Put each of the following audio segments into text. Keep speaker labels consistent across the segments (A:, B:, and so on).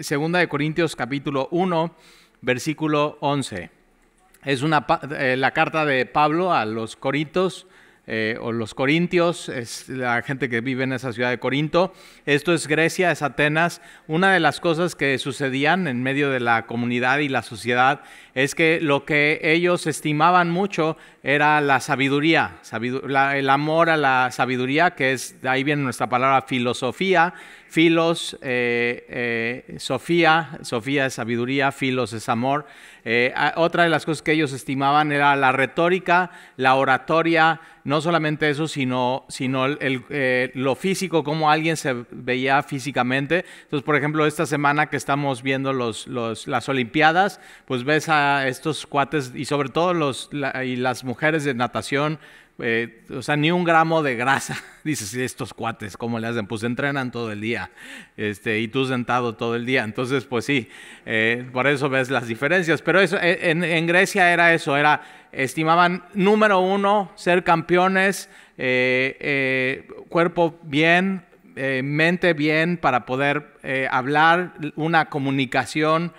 A: Segunda de Corintios capítulo 1, versículo 11. Es una, eh, la carta de Pablo a los Corintios eh, o los corintios, es la gente que vive en esa ciudad de Corinto. Esto es Grecia, es Atenas. Una de las cosas que sucedían en medio de la comunidad y la sociedad es que lo que ellos estimaban mucho era la sabiduría, el amor a la sabiduría, que es, de ahí viene nuestra palabra filosofía, filos, eh, eh, sofía, sofía es sabiduría, filos es amor. Eh, ah, otra de las cosas que ellos estimaban era la retórica, la oratoria, no solamente eso, sino, sino eh, lo físico, cómo alguien se veía físicamente. Entonces, por ejemplo, esta semana que estamos viendo las Olimpiadas, pues ves a estos cuates y sobre todo y las mujeres de natación eh, o sea, ni un gramo de grasa. Dices, estos cuates, ¿cómo le hacen? Pues entrenan todo el día. Este, y tú sentado todo el día. Entonces, pues sí, eh, por eso ves las diferencias. Pero eso, eh, en, Grecia era eso, era, estimaban, número uno, ser campeones, cuerpo bien, mente bien para poder hablar, una comunicación,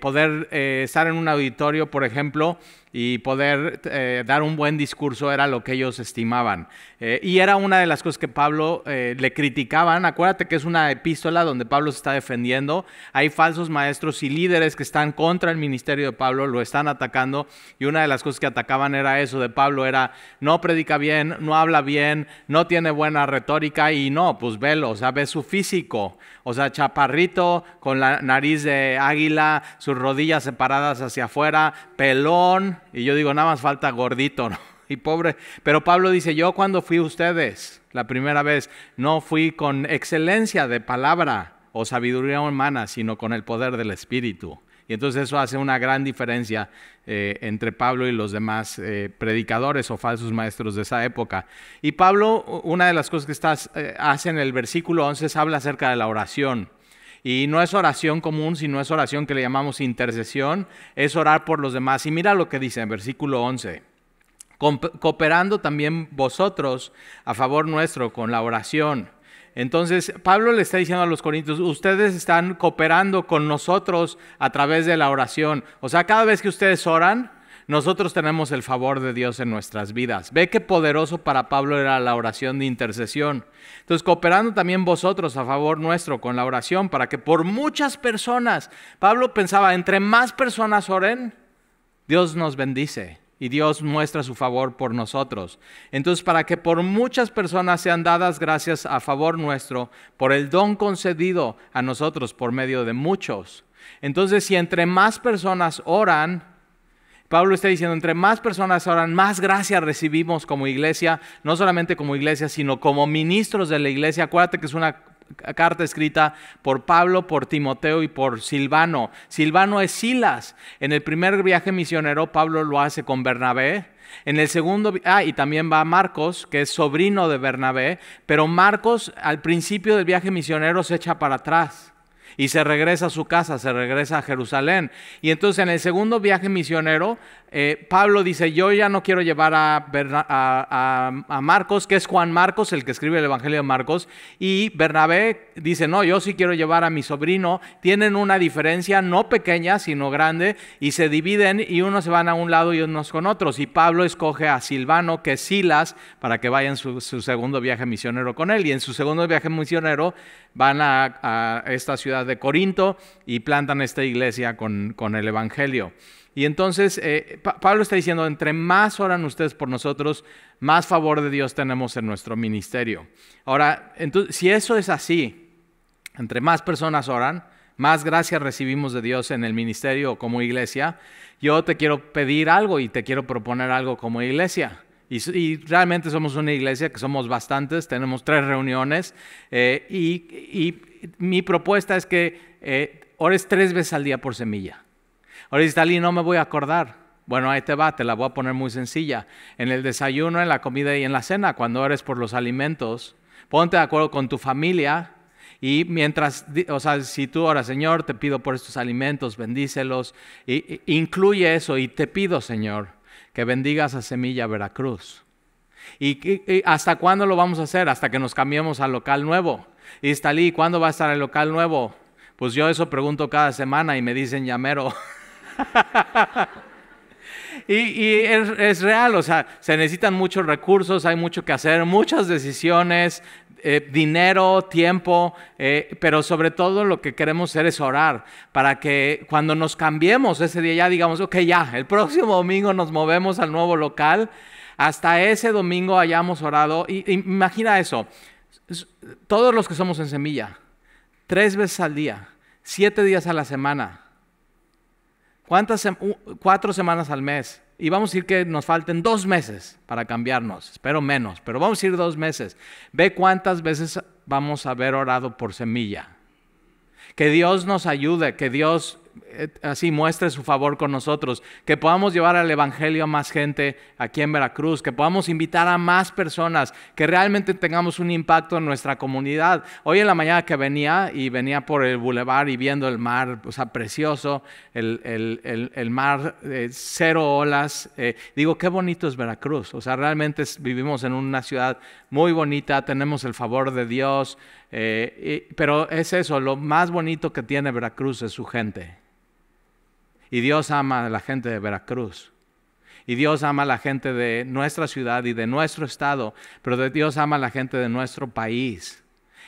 A: poder estar en un auditorio, por ejemplo y poder eh, dar un buen discurso era lo que ellos estimaban. Eh, y era una de las cosas que Pablo eh, le criticaban. Acuérdate que es una epístola donde Pablo se está defendiendo. Hay falsos maestros y líderes que están contra el ministerio de Pablo, lo están atacando. Y una de las cosas que atacaban era eso de Pablo, era no predica bien, no habla bien, no tiene buena retórica y no, pues velo, o sea, ve su físico. O sea, chaparrito, con la nariz de águila, sus rodillas separadas hacia afuera, pelón, y yo digo, nada más falta gordito, Y pobre. Pero Pablo dice, yo cuando fui ustedes la primera vez, no fui con excelencia de palabra o sabiduría humana, sino con el poder del Espíritu. Y entonces eso hace una gran diferencia eh, entre Pablo y los demás eh, predicadores o falsos maestros de esa época. Y Pablo, una de las cosas que eh, hace en el versículo 11, habla acerca de la oración. Y no es oración común, sino es oración que le llamamos intercesión, es orar por los demás. Y mira lo que dice en versículo 11. Cooperando también vosotros a favor nuestro con la oración. Entonces, Pablo le está diciendo a los corintios, ustedes están cooperando con nosotros a través de la oración. O sea, cada vez que ustedes oran, nosotros tenemos el favor de Dios en nuestras vidas. Ve qué poderoso para Pablo era la oración de intercesión. Entonces, cooperando también vosotros a favor nuestro con la oración para que por muchas personas, Pablo pensaba, entre más personas oren, Dios nos bendice y Dios muestra su favor por nosotros. Entonces, para que por muchas personas sean dadas gracias a favor nuestro, por el don concedido a nosotros por medio de muchos. Entonces, si entre más personas oran, Pablo está diciendo, entre más personas oran, más gracia recibimos como iglesia, no solamente como iglesia, sino como ministros de la iglesia. Acuérdate que es una carta escrita por Pablo, por Timoteo y por Silvano. Silvano es Silas. En el primer viaje misionero Pablo lo hace con Bernabé. En el segundo, ah, y también va Marcos, que es sobrino de Bernabé, pero Marcos al principio del viaje misionero se echa para atrás y se regresa a su casa, se regresa a Jerusalén. Y entonces en el segundo viaje misionero, eh, Pablo dice, yo ya no quiero llevar a, Marcos, que es Juan Marcos, el que escribe el Evangelio de Marcos, y Bernabé dice, no, yo sí quiero llevar a mi sobrino. Tienen una diferencia no pequeña, sino grande, y se dividen y unos se van a un lado y unos con otros. Y Pablo escoge a Silvano, que es Silas, para que vayan su, su segundo viaje misionero con él. Y en su segundo viaje misionero van a esta ciudad de Corinto y plantan esta iglesia con, con el Evangelio. Y entonces eh, Pablo está diciendo, entre más oran ustedes por nosotros, más favor de Dios tenemos en nuestro ministerio. Ahora, entonces, si eso es así, entre más personas oran, más gracias recibimos de Dios en el ministerio como iglesia, yo te quiero pedir algo y te quiero proponer algo como iglesia. Y, realmente somos una iglesia que somos bastantes, tenemos tres reuniones eh, y, mi propuesta es que eh, ores tres veces al día por semilla. Ahora dices, no me voy a acordar. Bueno, ahí te va, te la voy a poner muy sencilla. En el desayuno, en la comida y en la cena, cuando ores por los alimentos, ponte de acuerdo con tu familia y mientras, o sea, si tú oras, Señor, te pido por estos alimentos, bendícelos, incluye eso y te pido, Señor, que bendigas a Semilla Veracruz. ¿Y, hasta cuándo lo vamos a hacer? Hasta que nos cambiemos al local nuevo. Y ahí, ¿cuándo va a estar el local nuevo? Pues yo eso pregunto cada semana y me dicen llamero. y, es, es, real, o sea, se necesitan muchos recursos, hay mucho que hacer, muchas decisiones, eh, dinero, tiempo, eh, pero sobre todo lo que queremos hacer es orar para que cuando nos cambiemos ese día ya digamos, ok, ya, el próximo domingo nos movemos al nuevo local, hasta ese domingo hayamos orado. Y, imagina eso, todos los que somos en semilla, tres veces al día, siete días a la semana, ¿cuántas, cuatro semanas al mes? y vamos a ir que nos falten dos meses para cambiarnos, espero menos, pero vamos a ir dos meses. Ve cuántas veces vamos a haber orado por semilla. Que Dios nos ayude, que Dios eh, así muestre su favor con nosotros, que podamos llevar el Evangelio a más gente aquí en Veracruz, que podamos invitar a más personas, que realmente tengamos un impacto en nuestra comunidad. Hoy en la mañana que venía y venía por el bulevar y viendo el mar, o sea, precioso, el, mar, eh, cero olas, eh, digo, qué bonito es Veracruz, o sea, realmente vivimos en una ciudad muy bonita, tenemos el favor de Dios, pero es eso, lo más bonito que tiene Veracruz es su gente. Y Dios ama a la gente de Veracruz. Y Dios ama a la gente de nuestra ciudad y de nuestro estado, pero Dios ama a la gente de nuestro país.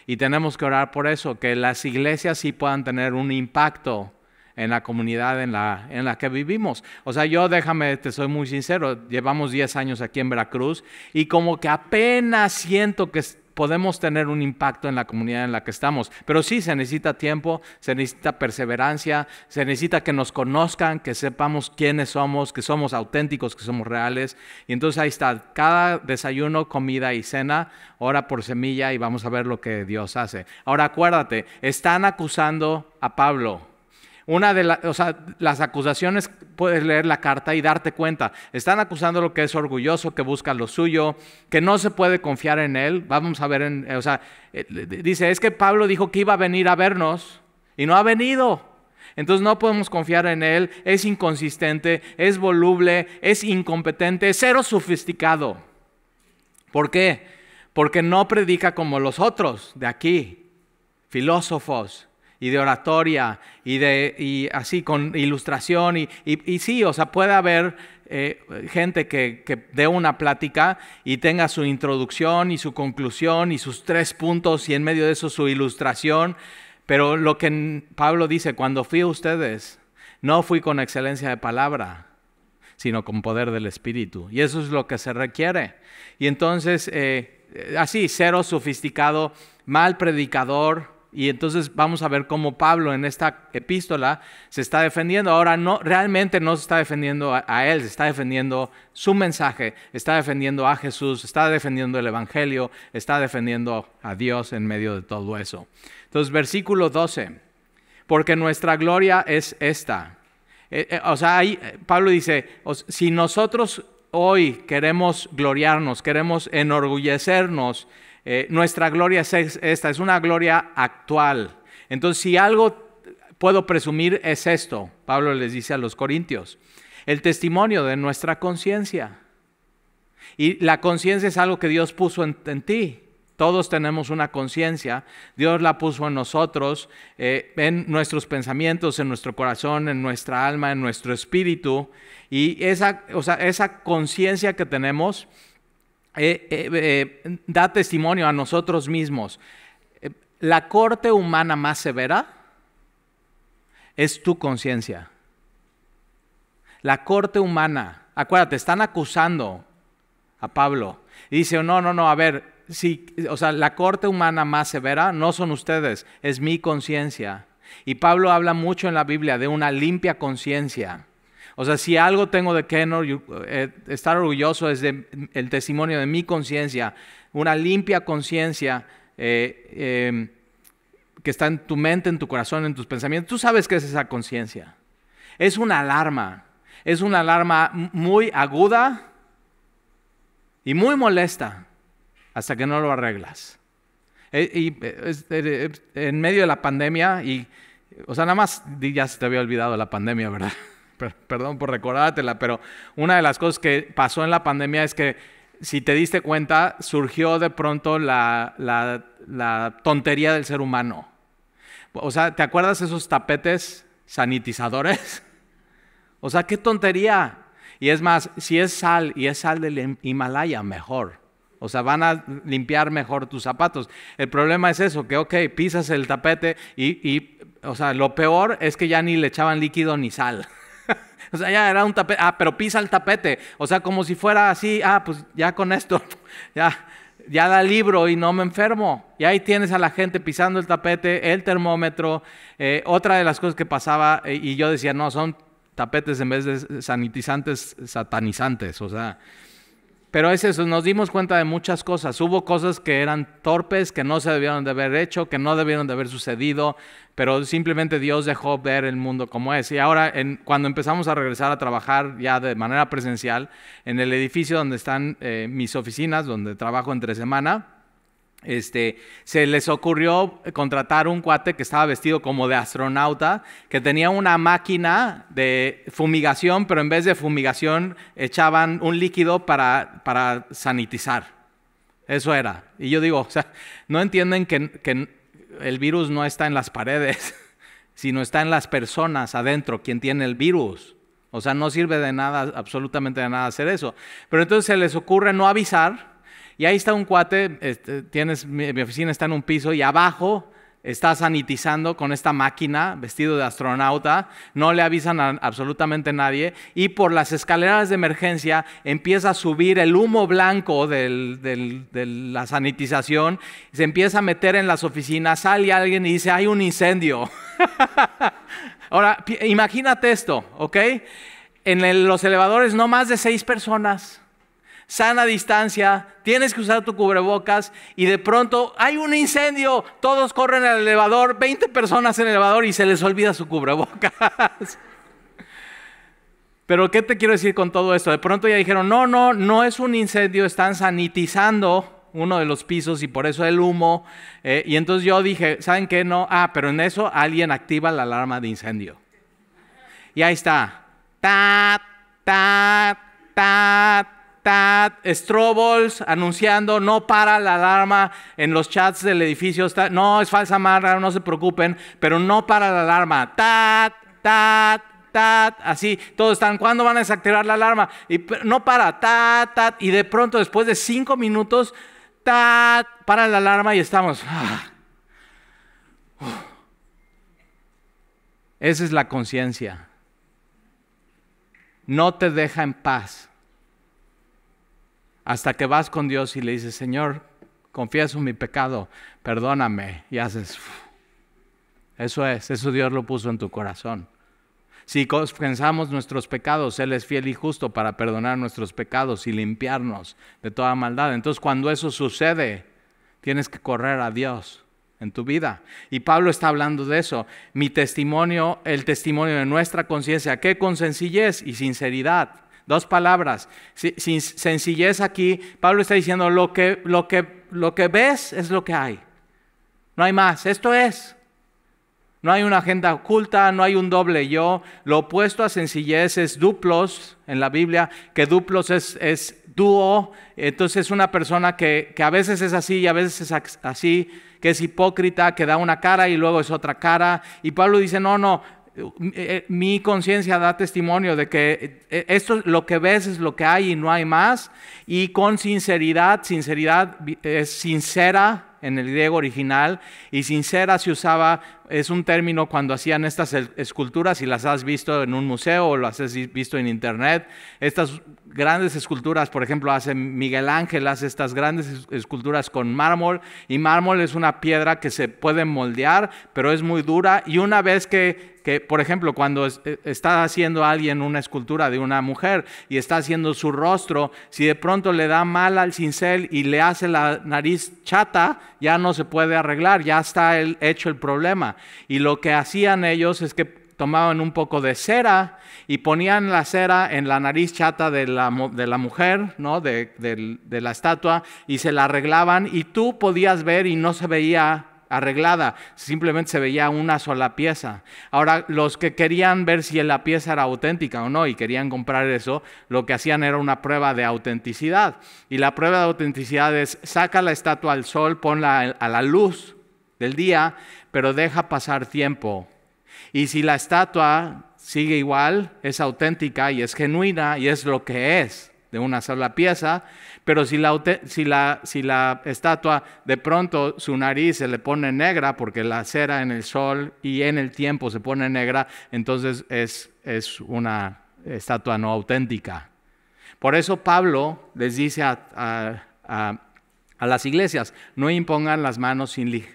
A: Y tenemos que orar por eso, que las iglesias sí puedan tener un impacto en la comunidad en la, en la que vivimos. O sea, yo déjame, te soy muy sincero, llevamos 10 años aquí en Veracruz y como que apenas siento que podemos tener un impacto en la comunidad en la que estamos. Pero sí, se necesita tiempo, se necesita perseverancia, se necesita que nos conozcan, que sepamos quiénes somos, que somos auténticos, que somos reales. Y entonces ahí está, cada desayuno, comida y cena, ora por semilla y vamos a ver lo que Dios hace. Ahora acuérdate, están acusando a Pablo una de las acusaciones, puedes leer la carta y darte cuenta. Están acusando lo que es orgulloso, que busca lo suyo, que no se puede confiar en él. Vamos a ver, en, o sea, eh, dice, es que Pablo dijo que iba a venir a vernos y no ha venido. Entonces no podemos confiar en él, es inconsistente, es voluble, es incompetente, es cero sofisticado. ¿Por qué? Porque no predica como los otros de aquí, filósofos, y de oratoria y de así con ilustración y, y, sí, o sea, puede haber eh, gente que, que dé una plática y tenga su introducción y su conclusión y sus tres puntos y en medio de eso su ilustración, pero lo que Pablo dice, cuando fui a ustedes, no fui con excelencia de palabra, sino con poder del Espíritu. Y eso es lo que se requiere. Y entonces, eh, así, cero sofisticado, mal predicador, y entonces vamos a ver cómo Pablo en esta epístola se está defendiendo. Ahora no, realmente no se está defendiendo a, él, se está defendiendo su mensaje, está defendiendo a Jesús, está defendiendo el Evangelio, está defendiendo a Dios en medio de todo eso. Entonces, versículo 12, porque nuestra gloria es esta. Eh, eh, o sea, ahí eh, Pablo dice, si nosotros hoy queremos gloriarnos, queremos enorgullecernos eh, nuestra gloria es esta, es una gloria actual. Entonces, si algo puedo presumir es esto, Pablo les dice a los corintios, el testimonio de nuestra conciencia. Y la conciencia es algo que Dios puso en, ti. Todos tenemos una conciencia, Dios la puso en nosotros, eh, en nuestros pensamientos, en nuestro corazón, en nuestra alma, en nuestro espíritu. Y esa, esa conciencia que tenemos eh, eh, eh, da testimonio a nosotros mismos. La corte humana más severa es tu conciencia. La corte humana, acuérdate, están acusando a Pablo. Y dice, no, no, no, a ver, si, o sea, la corte humana más severa no son ustedes, es mi conciencia. Y Pablo habla mucho en la Biblia de una limpia conciencia. O sea, si algo tengo de que eh, estar orgulloso es de el testimonio de mi conciencia, una limpia conciencia eh, em, que está en tu mente, en tu corazón, en tus pensamientos. Tú sabes qué es esa conciencia. Es una alarma, es una alarma muy aguda y muy molesta hasta que no lo arreglas. Eh, y, en medio de la pandemia, y, o sea, nada más ya se te había olvidado la pandemia, ¿verdad? perdón por recordártela, pero una de las cosas que pasó en la pandemia es que, si te diste cuenta, surgió de pronto la, tontería del ser humano. O sea, ¿te acuerdas esos tapetes sanitizadores? O sea, qué tontería. Y es más, si es sal y es sal del Himalaya, mejor. O sea, van a limpiar mejor tus zapatos. El problema es eso, que ok, pisas el tapete y, y o sea, lo peor es que ya ni le echaban líquido ni sal. o sea, ya era un tapete, ah, pero pisa el tapete. O sea, como si fuera así, ah, pues ya con esto, ya, ya da libro y no me enfermo. Y ahí tienes a la gente pisando el tapete, el termómetro. Eh, otra de las cosas que pasaba, eh, y yo decía, no, son tapetes en vez de sanitizantes, satanizantes. O sea, pero es eso, nos dimos cuenta de muchas cosas. Hubo cosas que eran torpes, que no se debieron de haber hecho, que no debieron de haber sucedido, pero simplemente Dios dejó ver el mundo como es. Y ahora, cuando empezamos a regresar a trabajar ya de manera presencial, en el edificio donde están eh, mis oficinas, donde trabajo entre semana, este, se les ocurrió contratar un cuate que estaba vestido como de astronauta, que tenía una máquina de fumigación, pero en vez de fumigación echaban un líquido para, sanitizar. Eso era. Y yo digo, o sea, no entienden que, que el virus no está en las paredes, sino está en las personas adentro, quien tiene el virus. O sea, no sirve de nada, absolutamente de nada hacer eso. Pero entonces se les ocurre no avisar y ahí está un cuate, este, tienes, mi, oficina está en un piso y abajo está sanitizando con esta máquina vestido de astronauta, no le avisan a absolutamente nadie y por las escaleras de emergencia empieza a subir el humo blanco de la sanitización, se empieza a meter en las oficinas, sale alguien y dice, hay un incendio. Ahora, imagínate esto, ¿ok? En los elevadores no más de seis personas sana distancia, tienes que usar tu cubrebocas y de pronto hay un incendio, todos corren al elevador, 20 personas en el elevador y se les olvida su cubrebocas. Pero ¿qué te quiero decir con todo esto? De pronto ya dijeron, no, no, no es un incendio, están sanitizando uno de los pisos y por eso el humo. Eh, y entonces yo dije, ¿saben qué? No, ah, pero en eso alguien activa la alarma de incendio. Y ahí está. Ta, ta, ta, tat, anunciando, no para la alarma en los chats del edificio. no, es falsa amarra, no se preocupen, pero no para la alarma. Tat, tat, tat, así. Todos están, ¿cuándo van a desactivar la alarma? Y no para, tat, tat. Y de pronto, después de cinco minutos, tat, para la alarma y estamos. Ah. Esa es la conciencia. No te deja en paz. Hasta que vas con Dios y le dices, Señor, confieso mi pecado, perdóname. Y haces, eso es, eso Dios lo puso en tu corazón. Si confesamos nuestros pecados, Él es fiel y justo para perdonar nuestros pecados y limpiarnos de toda maldad. Entonces cuando eso sucede, tienes que correr a Dios en tu vida. Y Pablo está hablando de eso. Mi testimonio, el testimonio de nuestra conciencia, que con sencillez y sinceridad Dos palabras. Sin sencillez aquí, Pablo está diciendo, lo que, lo que, lo que ves es lo que hay. No hay más, esto es. No hay una agenda oculta, no hay un doble yo. Lo opuesto a sencillez es duplos en la Biblia, que duplos es, es dúo. Entonces una persona que, que a veces es así y a veces es así, que es hipócrita, que da una cara y luego es otra cara. Y Pablo dice, no, no, mi conciencia da testimonio de que eh, esto lo que ves es lo que hay y no hay más y con sinceridad, sinceridad es sincera en el griego original y sincera se usaba, es un término cuando hacían estas esculturas, y las has visto en un museo o las has visto en internet, estas grandes esculturas, por ejemplo, hace Miguel Ángel, hace estas grandes esculturas con mármol, y mármol es una piedra que se puede moldear, pero es muy dura, y una vez que, que por ejemplo, cuando e-, está haciendo alguien una escultura de una mujer y está haciendo su rostro, si de pronto le da mal al cincel y le hace la nariz chata, ya no se puede arreglar, ya está hecho el problema. Y lo que hacían ellos es que tomaban un poco de cera y ponían la cera en la nariz chata de la, mujer, ¿no? De, de la estatua, y se la arreglaban y tú podías ver y no se veía arreglada, simplemente se veía una sola pieza. Ahora, los que querían ver si la pieza era auténtica o no y querían comprar eso, lo que hacían era una prueba de autenticidad. Y la prueba de autenticidad es saca la estatua al sol, ponla a la luz del día, pero deja pasar tiempo y si la estatua sigue igual, es auténtica y es genuina y es lo que es de una sola pieza, pero si la, estatua de pronto su nariz se le pone negra porque la cera en el sol y en el tiempo se pone negra, entonces es, una estatua no auténtica. Por eso Pablo les dice a, las iglesias, no impongan las manos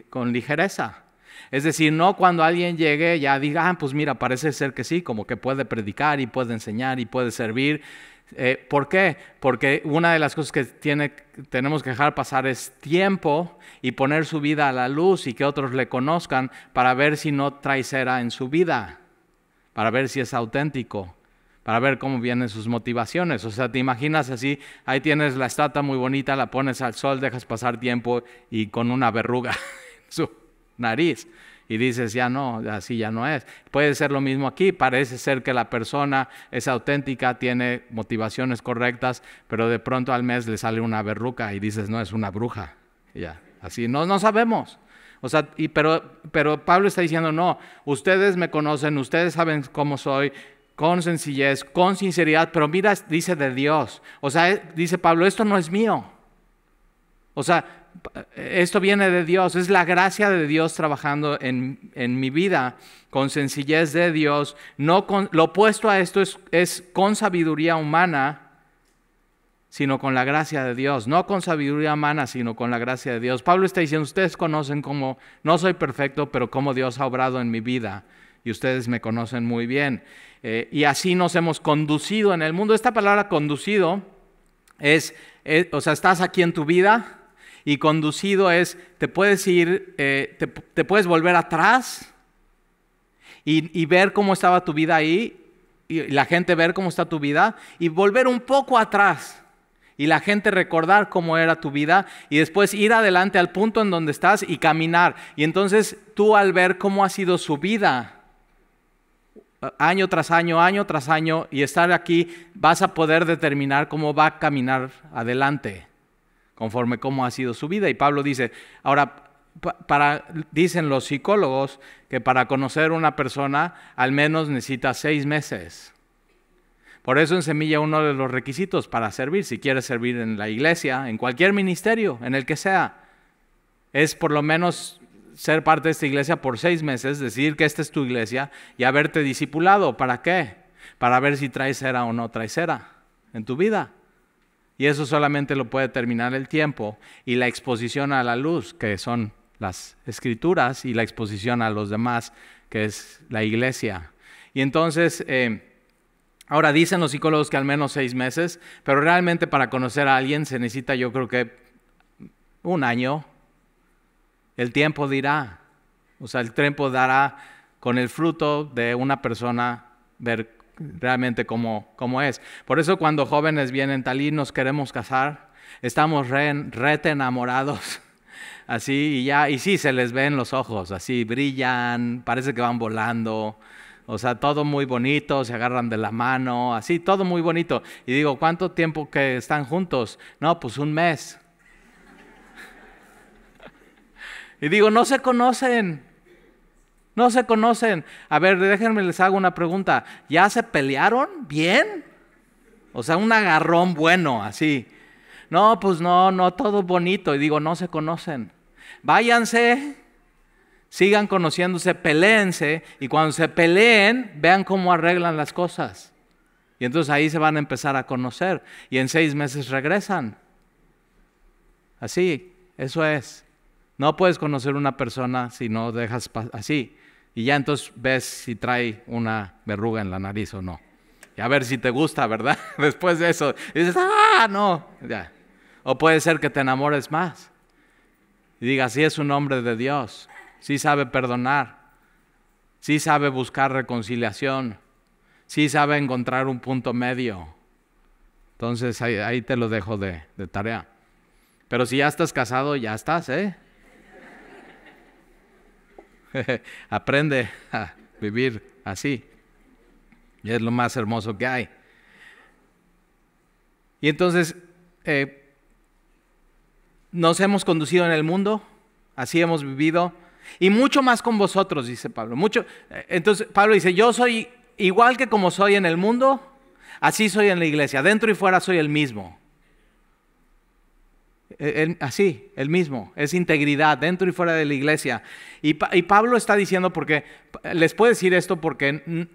A: con ligereza. Es decir, no cuando alguien llegue ya diga, ah, pues mira, parece ser que sí, como que puede predicar y puede enseñar y puede servir. Eh, ¿Por qué? Porque una de las cosas que tiene, tenemos que dejar pasar es tiempo y poner su vida a la luz y que otros le conozcan para ver si no trae en su vida, para ver si es auténtico para ver cómo vienen sus motivaciones. O sea, te imaginas así, ahí tienes la estatua muy bonita, la pones al sol, dejas pasar tiempo y con una verruga en su, nariz y dices, ya no, así ya no es. Puede ser lo mismo aquí, parece ser que la persona es auténtica, tiene motivaciones correctas, pero de pronto al mes le sale una berruca y dices, no, es una bruja. ya, así, no, no sabemos. O sea, y, pero, pero Pablo está diciendo, no, ustedes me conocen, ustedes saben cómo soy, con sencillez, con sinceridad, pero mira, dice de Dios. O sea, eh, dice Pablo, esto no es mío. O sea, esto viene de Dios, es la gracia de Dios trabajando en, mi vida con sencillez de Dios. No con, lo opuesto a esto es, con sabiduría humana, sino con la gracia de Dios, no con sabiduría humana, sino con la gracia de Dios. Pablo está diciendo, ustedes conocen cómo, no soy perfecto, pero cómo Dios ha obrado en mi vida, y ustedes me conocen muy bien. Eh, y así nos hemos conducido en el mundo. Esta palabra conducido es, es, o sea, estás aquí en tu vida, y conducido es, te puedes ir, eh, te, puedes volver atrás y, y, ver cómo estaba tu vida ahí, y la gente ver cómo está tu vida, y volver un poco atrás y la gente recordar cómo era tu vida, y después ir adelante al punto en donde estás y caminar. Y entonces tú al ver cómo ha sido su vida, año tras año, año tras año, y estar aquí, vas a poder determinar cómo va a caminar adelante conforme cómo ha sido su vida. Y Pablo dice, ahora, para, dicen los psicólogos que para conocer una persona al menos necesita seis meses. Por eso en Semilla uno de los requisitos para servir, si quieres servir en la iglesia, en cualquier ministerio, en el que sea, es por lo menos ser parte de esta iglesia por seis meses, decir que esta es tu iglesia y haberte discipulado. ¿Para qué? Para ver si traes o no traes en tu vida. Y eso solamente lo puede determinar el tiempo y la exposición a la luz, que son las escrituras, y la exposición a los demás, que es la iglesia. Y entonces, eh, ahora dicen los psicólogos que al menos seis meses, pero realmente para conocer a alguien se necesita yo creo que un año. El tiempo dirá, o sea, el tiempo dará con el fruto de una persona ver realmente como, como es. Por eso cuando jóvenes vienen tal y nos queremos casar, estamos re, rete enamorados. Así y ya, y sí, se les ven los ojos, así brillan, parece que van volando, o sea, todo muy bonito, se agarran de la mano, así, todo muy bonito. Y digo, ¿cuánto tiempo que están juntos? No, pues un mes. Y digo, no se conocen, no se conocen. A ver, déjenme les hago una pregunta. ¿Ya se pelearon bien? O sea, un agarrón bueno, así. No, pues no, no, todo bonito. Y digo, no se conocen. Váyanse, sigan conociéndose, peleense. Y cuando se peleen, vean cómo arreglan las cosas. Y entonces ahí se van a empezar a conocer. Y en seis meses regresan. Así, eso es. No puedes conocer una persona si no dejas así y ya entonces ves si trae una verruga en la nariz o no. Y a ver si te gusta, ¿verdad? Después de eso, dices, ah, no, ya. O puede ser que te enamores más y digas, sí es un hombre de Dios, sí sabe perdonar, sí sabe buscar reconciliación, sí sabe encontrar un punto medio. Entonces ahí, te lo dejo de tarea. Pero si ya estás casado, ya estás, ¿eh? Aprende a vivir así. Y es lo más hermoso que hay. Y entonces, eh, nos hemos conducido en el mundo, así hemos vivido, y mucho más con vosotros, dice Pablo. Mucho, eh, entonces, Pablo dice, yo soy igual que como soy en el mundo, así soy en la iglesia, dentro y fuera soy el mismo. Eh, así, el mismo, es integridad dentro y fuera de la iglesia. Y, y, Pablo está diciendo, porque les puedo decir esto, porque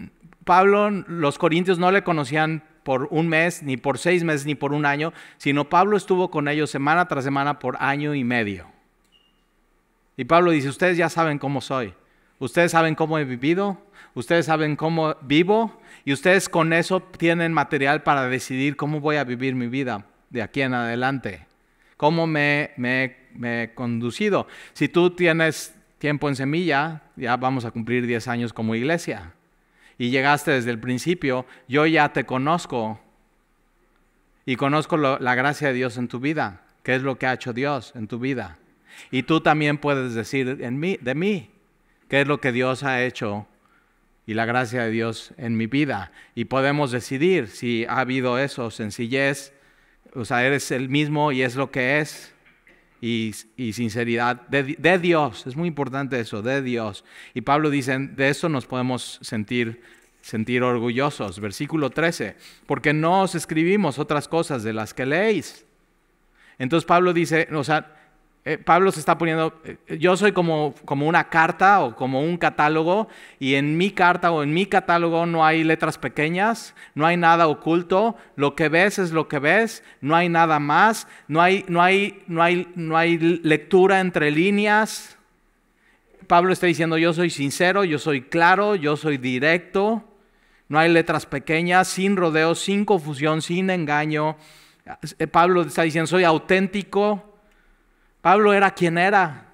A: Pablo, los corintios no le conocían por un mes, ni por seis meses, ni por un año, sino Pablo estuvo con ellos semana tras semana por año y medio. Y Pablo dice, ustedes ya saben cómo soy, ustedes saben cómo he vivido, ustedes saben cómo vivo, y ustedes con eso tienen material para decidir cómo voy a vivir mi vida de aquí en adelante cómo me, he conducido. Si tú tienes tiempo en semilla, ya vamos a cumplir 10 años como iglesia. Y llegaste desde el principio, yo ya te conozco y conozco la gracia de Dios en tu vida, qué es lo que ha hecho Dios en tu vida. Y tú también puedes decir en mí, de mí, qué es lo que Dios ha hecho y la gracia de Dios en mi vida. Y podemos decidir si ha habido eso, sencillez, o sea, eres el mismo y es lo que es. Y, sinceridad de, Dios, es muy importante eso, de Dios. Y Pablo dice, de eso nos podemos sentir, sentir orgullosos. Versículo 13, porque no os escribimos otras cosas de las que leéis. Entonces Pablo dice, o sea, eh, Pablo se está poniendo, eh, yo soy como, como una carta o como un catálogo y en mi carta o en mi catálogo no hay letras pequeñas, no hay nada oculto, lo que ves es lo que ves, no hay nada más, no hay, no hay, no hay, no hay lectura entre líneas. Pablo está diciendo, yo soy sincero, yo soy claro, yo soy directo, no hay letras pequeñas, sin rodeos, sin confusión, sin engaño. Eh, Pablo está diciendo, soy auténtico, Pablo era quien era.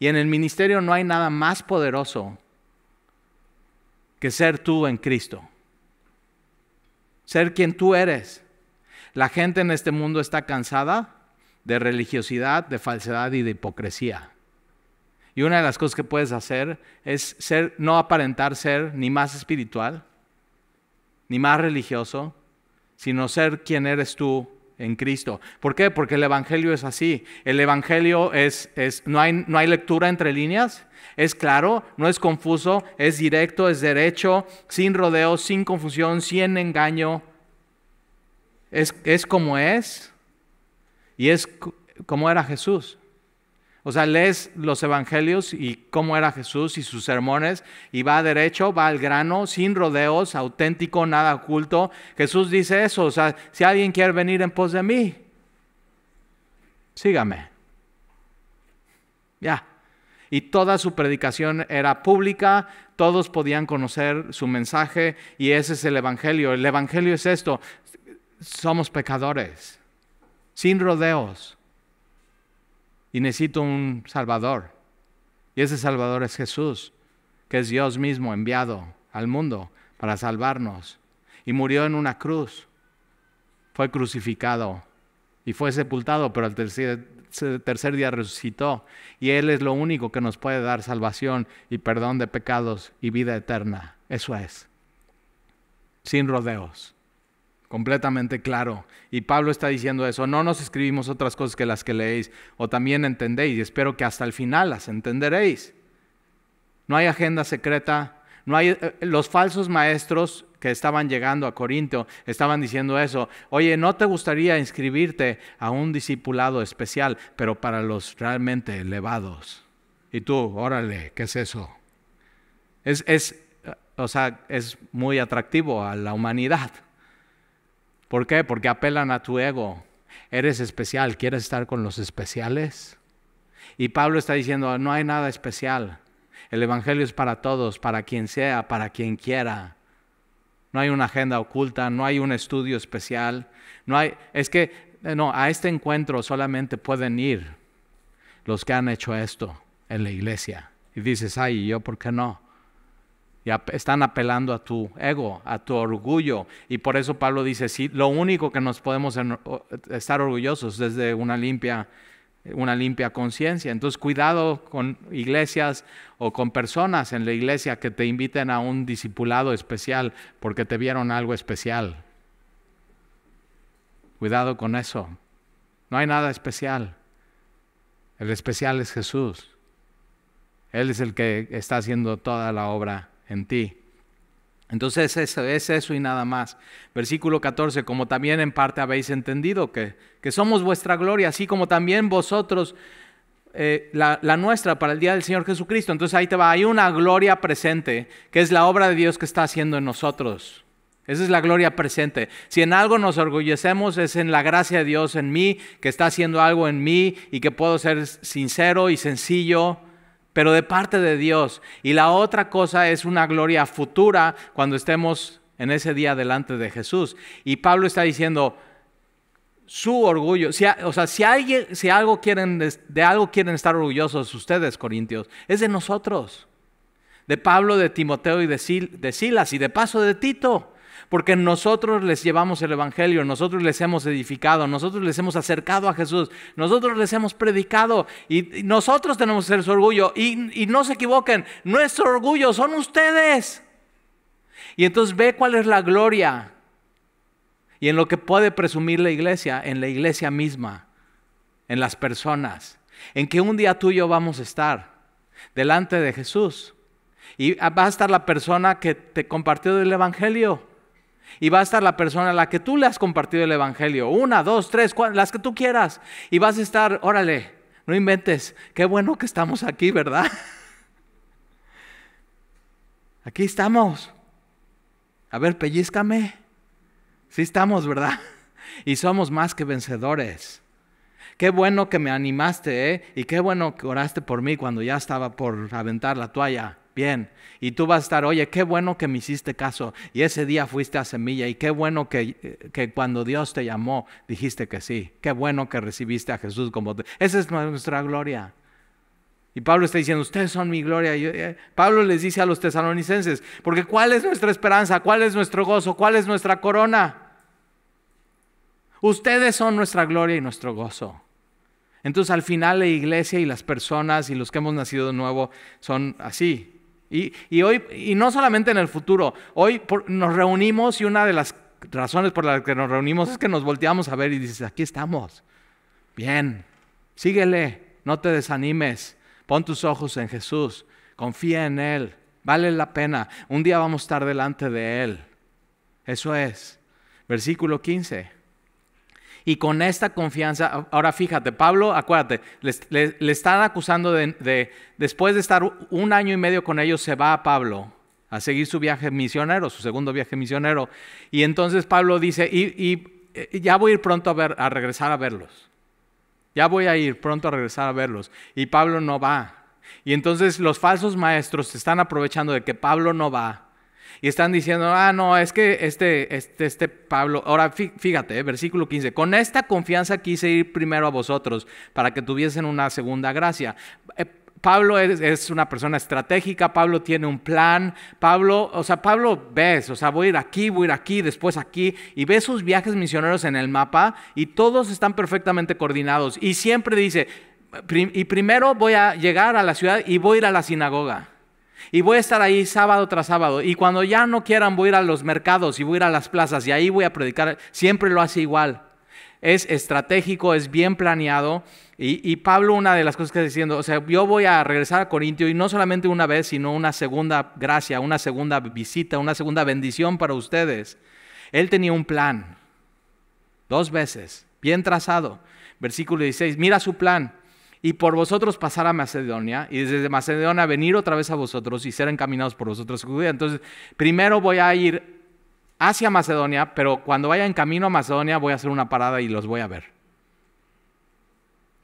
A: Y en el ministerio no hay nada más poderoso que ser tú en Cristo. Ser quien tú eres. La gente en este mundo está cansada de religiosidad, de falsedad y de hipocresía. Y una de las cosas que puedes hacer es ser, no aparentar ser ni más espiritual, ni más religioso, sino ser quien eres tú en Cristo. ¿Por qué? Porque el Evangelio es así. El Evangelio es, es no, hay, no hay lectura entre líneas, es claro, no es confuso, es directo, es derecho, sin rodeos, sin confusión, sin engaño. Es, es como es y es como era Jesús. O sea, lees los evangelios y cómo era Jesús y sus sermones y va derecho, va al grano, sin rodeos, auténtico, nada oculto. Jesús dice eso, o sea, si alguien quiere venir en pos de mí, sígame. Ya. Y toda su predicación era pública, todos podían conocer su mensaje y ese es el evangelio. El evangelio es esto, somos pecadores, sin rodeos y necesito un Salvador. Y ese Salvador es Jesús, que es Dios mismo enviado al mundo para salvarnos. Y murió en una cruz, fue crucificado y fue sepultado, pero al tercer, tercer día resucitó. Y Él es lo único que nos puede dar salvación y perdón de pecados y vida eterna. Eso es. Sin rodeos completamente claro. Y Pablo está diciendo eso, no nos escribimos otras cosas que las que leéis o también entendéis, y espero que hasta el final las entenderéis. No hay agenda secreta, no hay eh, eh, los falsos maestros que estaban llegando a Corinto estaban diciendo eso, oye, ¿no te gustaría inscribirte a un discipulado especial, pero para los realmente elevados? Y tú, órale, ¿qué es eso? Es, es eh, o sea, es muy atractivo a la humanidad. ¿Por qué? Porque apelan a tu ego. Eres especial, quieres estar con los especiales. Y Pablo está diciendo, no hay nada especial. El Evangelio es para todos, para quien sea, para quien quiera. No hay una agenda oculta, no hay un estudio especial. No hay, es que, eh, no, a este encuentro solamente pueden ir los que han hecho esto en la iglesia. Y dices, ay, ¿y yo por qué no? están apelando a tu ego, a tu orgullo. Y por eso Pablo dice, sí, lo único que nos podemos estar orgullosos desde una limpia una limpia conciencia. Entonces, cuidado con iglesias o con personas en la iglesia que te inviten a un discipulado especial porque te vieron algo especial. Cuidado con eso. No hay nada especial. El especial es Jesús. Él es el que está haciendo toda la obra en ti. Entonces es, es, eso y nada más. Versículo 14, como también en parte habéis entendido que, que somos vuestra gloria, así como también vosotros eh, la, la, nuestra para el día del Señor Jesucristo. Entonces ahí te va, hay una gloria presente, que es la obra de Dios que está haciendo en nosotros. Esa es la gloria presente. Si en algo nos orgullecemos es en la gracia de Dios en mí, que está haciendo algo en mí y que puedo ser sincero y sencillo pero de parte de Dios. Y la otra cosa es una gloria futura cuando estemos en ese día delante de Jesús. Y Pablo está diciendo, su orgullo, o sea, si, alguien, si algo quieren, de algo quieren estar orgullosos ustedes, Corintios, es de nosotros, de Pablo, de Timoteo y de Silas y de paso de Tito porque nosotros les llevamos el Evangelio, nosotros les hemos edificado, nosotros les hemos acercado a Jesús, nosotros les hemos predicado y, nosotros tenemos que su orgullo. Y, y no se equivoquen, nuestro orgullo son ustedes. Y entonces ve cuál es la gloria y en lo que puede presumir la iglesia, en la iglesia misma, en las personas, en que un día tú y yo vamos a estar delante de Jesús. Y va a estar la persona que te compartió del Evangelio. Y va a estar la persona a la que tú le has compartido el Evangelio. Una, dos, tres, las que tú quieras. Y vas a estar, órale, no inventes. Qué bueno que estamos aquí, ¿verdad? Aquí estamos. A ver, pellízcame. Sí estamos, ¿verdad? Y somos más que vencedores. Qué bueno que me animaste, ¿eh? Y qué bueno que oraste por mí cuando ya estaba por aventar la toalla. Bien, y tú vas a estar, oye, qué bueno que me hiciste caso y ese día fuiste a semilla y qué bueno que, eh, cuando Dios te llamó dijiste que sí, qué bueno que recibiste a Jesús como... Esa es nuestra gloria. Y Pablo está diciendo, ustedes son mi gloria. Eh, Pablo les dice a los tesalonicenses, porque ¿cuál es nuestra esperanza? ¿Cuál es nuestro gozo? ¿Cuál es nuestra corona? Ustedes son nuestra gloria y nuestro gozo. Entonces al final la iglesia y las personas y los que hemos nacido de nuevo son así, y, hoy, y no solamente en el futuro, hoy nos reunimos y una de las razones por las que nos reunimos es que nos volteamos a ver y dices, aquí estamos, bien, síguele, no te desanimes, pon tus ojos en Jesús, confía en Él, vale la pena, un día vamos a estar delante de Él. Eso es. Versículo 15. Y con esta confianza, ahora fíjate, Pablo, acuérdate, le, están acusando de, después de estar un año y medio con ellos, se va a Pablo a seguir su viaje misionero, su segundo viaje misionero. Y entonces Pablo dice, y, eh, ya voy a ir pronto a, ver, a regresar a verlos. Ya voy a ir pronto a regresar a verlos. Y Pablo no va. Y entonces los falsos maestros se están aprovechando de que Pablo no va y están diciendo, ah, no, es que este, este, este Pablo, ahora fíjate, eh, versículo 15, con esta confianza quise ir primero a vosotros para que tuviesen una segunda gracia. Eh, Pablo es, una persona estratégica, Pablo tiene un plan, Pablo, o sea, Pablo ves, o sea, voy a ir aquí, voy a ir aquí, después aquí, y ves sus viajes misioneros en el mapa y todos están perfectamente coordinados. Y siempre dice, y primero voy a llegar a la ciudad y voy a ir a la sinagoga. Y voy a estar ahí sábado tras sábado. Y cuando ya no quieran, voy a ir a los mercados y voy a ir a las plazas y ahí voy a predicar. Siempre lo hace igual. Es estratégico, es bien planeado. Y, Pablo, una de las cosas que está diciendo, o sea, yo voy a regresar a Corintio y no solamente una vez, sino una segunda gracia, una segunda visita, una segunda bendición para ustedes. Él tenía un plan, dos veces, bien trazado. Versículo 16, mira su plan y por vosotros pasar a Macedonia y desde Macedonia venir otra vez a vosotros y ser encaminados por vosotros Entonces, primero voy a ir hacia Macedonia, pero cuando vaya en camino a Macedonia voy a hacer una parada y los voy a ver.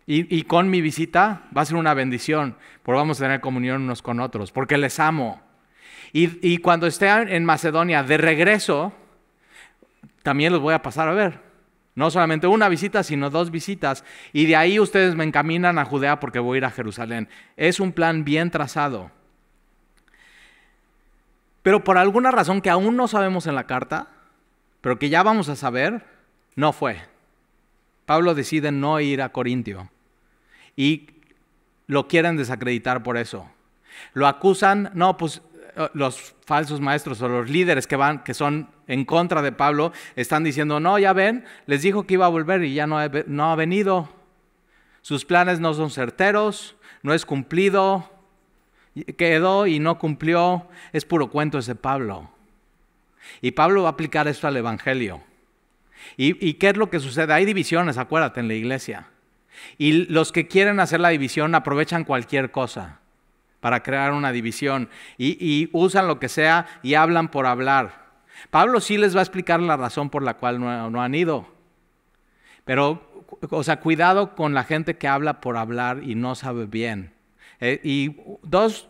A: Y, con mi visita va a ser una bendición, porque vamos a tener comunión unos con otros, porque les amo. Y, y cuando esté en Macedonia de regreso, también los voy a pasar a ver. No solamente una visita, sino dos visitas. Y de ahí ustedes me encaminan a Judea porque voy a ir a Jerusalén. Es un plan bien trazado. Pero por alguna razón que aún no sabemos en la carta, pero que ya vamos a saber, no fue. Pablo decide no ir a Corintio y lo quieren desacreditar por eso. Lo acusan, no, pues eh, los falsos maestros o los líderes que van, que son en contra de Pablo, están diciendo, no, ya ven, les dijo que iba a volver y ya no, ha venido. Sus planes no son certeros, no es cumplido, quedó y no cumplió. Es puro cuento ese Pablo. Y Pablo va a aplicar esto al Evangelio. y qué es lo que sucede? Hay divisiones, acuérdate, en la iglesia. Y los que quieren hacer la división aprovechan cualquier cosa para crear una división y, usan lo que sea y hablan por hablar. Pablo sí les va a explicar la razón por la cual no, han ido. Pero, o sea, cuidado con la gente que habla por hablar y no sabe bien. Eh, y dos,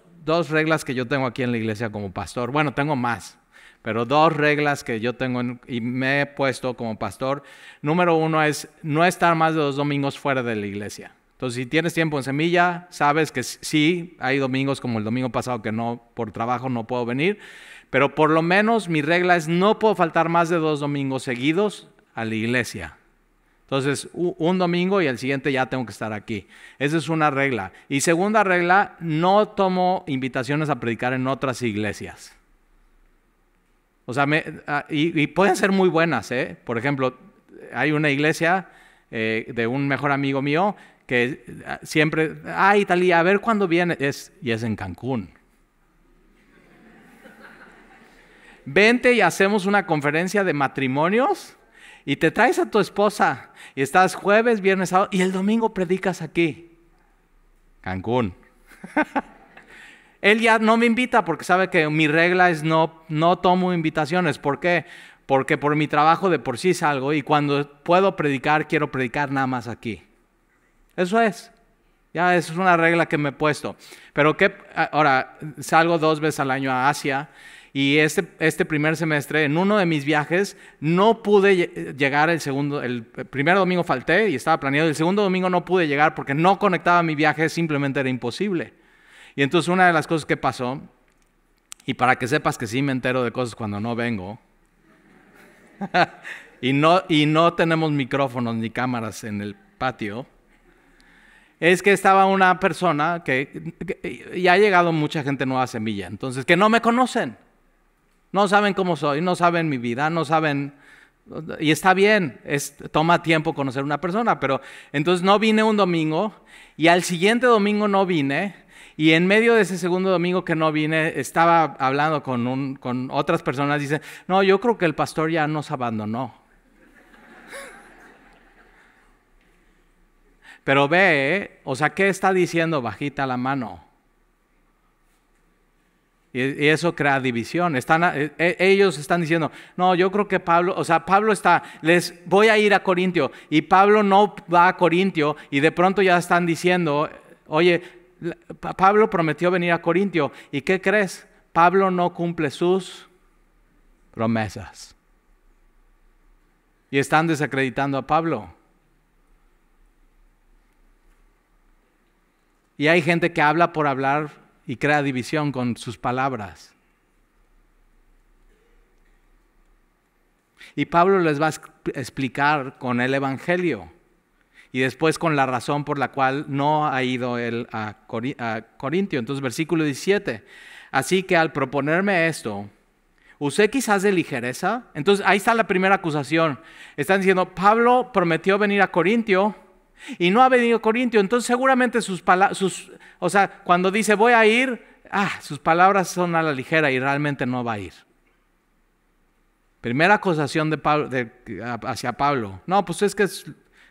A: reglas que yo tengo aquí en la iglesia como pastor, bueno, tengo más, pero dos reglas que yo tengo y me he puesto como pastor. Número uno es no estar más de dos domingos fuera de la iglesia. Entonces, si tienes tiempo en Semilla, sabes que sí, hay domingos como el domingo pasado que no, por trabajo no puedo venir, pero por lo menos mi regla es no puedo faltar más de dos domingos seguidos a la iglesia. Entonces, un domingo y el siguiente ya tengo que estar aquí. Esa es una regla. Y segunda regla, no tomo invitaciones a predicar en otras iglesias. O sea, ah, y, pueden ser muy buenas, ¿eh? Por ejemplo, hay una iglesia eh, de un mejor amigo mío que ah, siempre, ay, Italia a ver cuándo viene, es, y es en Cancún. Vente y hacemos una conferencia de matrimonios y te traes a tu esposa y estás jueves, viernes, sábado y el domingo predicas aquí. Cancún. Él ya no me invita porque sabe que mi regla es no, no tomo invitaciones. ¿Por qué? Porque por mi trabajo de por sí salgo y cuando puedo predicar, quiero predicar nada más aquí. Eso es. Ya eso es una regla que me he puesto. Pero que ah, ahora salgo dos veces al año a Asia y este, este primer semestre, en uno de mis viajes, no pude llegar el segundo, el primer domingo falté y estaba planeado, el segundo domingo no pude llegar porque no conectaba mi viaje, simplemente era imposible. Y entonces una de las cosas que pasó, y para que sepas que sí me entero de cosas cuando no vengo, y, no, y no tenemos micrófonos ni cámaras en el patio, es que estaba una persona que, ya ha llegado mucha gente nueva a Semilla, entonces que no me conocen, no saben cómo soy, no saben mi vida, no saben... Y está bien, es, toma tiempo conocer una persona, pero entonces no vine un domingo y al siguiente domingo no vine y en medio de ese segundo domingo que no vine estaba hablando con, con otras personas, dice, no, yo creo que el pastor ya nos abandonó. Pero ve, eh, o sea, ¿qué está diciendo bajita la mano? Y, eso crea división. Están, eh, eh, ellos están diciendo, no, yo creo que Pablo, o sea, Pablo está, les voy a ir a Corintio. Y Pablo no va a Corintio y de pronto ya están diciendo, oye, Pablo prometió venir a Corintio. ¿Y qué crees? Pablo no cumple sus promesas. Y están desacreditando a Pablo. Y hay gente que habla por hablar y crea división con sus palabras. Y Pablo les va a explicar con el Evangelio y después con la razón por la cual no ha ido él a, Corintio. Entonces, versículo 17. Así que al proponerme esto, usé quizás de ligereza. Entonces, ahí está la primera acusación. Están diciendo, Pablo prometió venir a Corintio y no ha venido Corintio. Entonces seguramente sus palabras, o sea, cuando dice voy a ir, ah, sus palabras son a la ligera y realmente no va a ir. Primera acusación de hacia Pablo. No, pues es que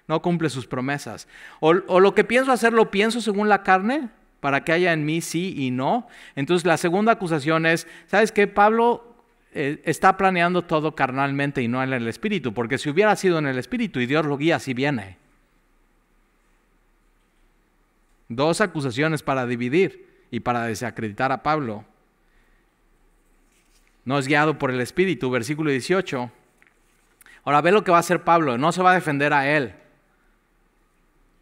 A: no cumple sus promesas. O, lo que pienso hacer lo pienso según la carne, para que haya en mí sí y no. Entonces la segunda acusación es, ¿sabes qué? Pablo eh, está planeando todo carnalmente y no en el espíritu, porque si hubiera sido en el espíritu y Dios lo guía, si viene. Dos acusaciones para dividir y para desacreditar a Pablo. No es guiado por el Espíritu, versículo 18. Ahora ve lo que va a hacer Pablo, no se va a defender a él.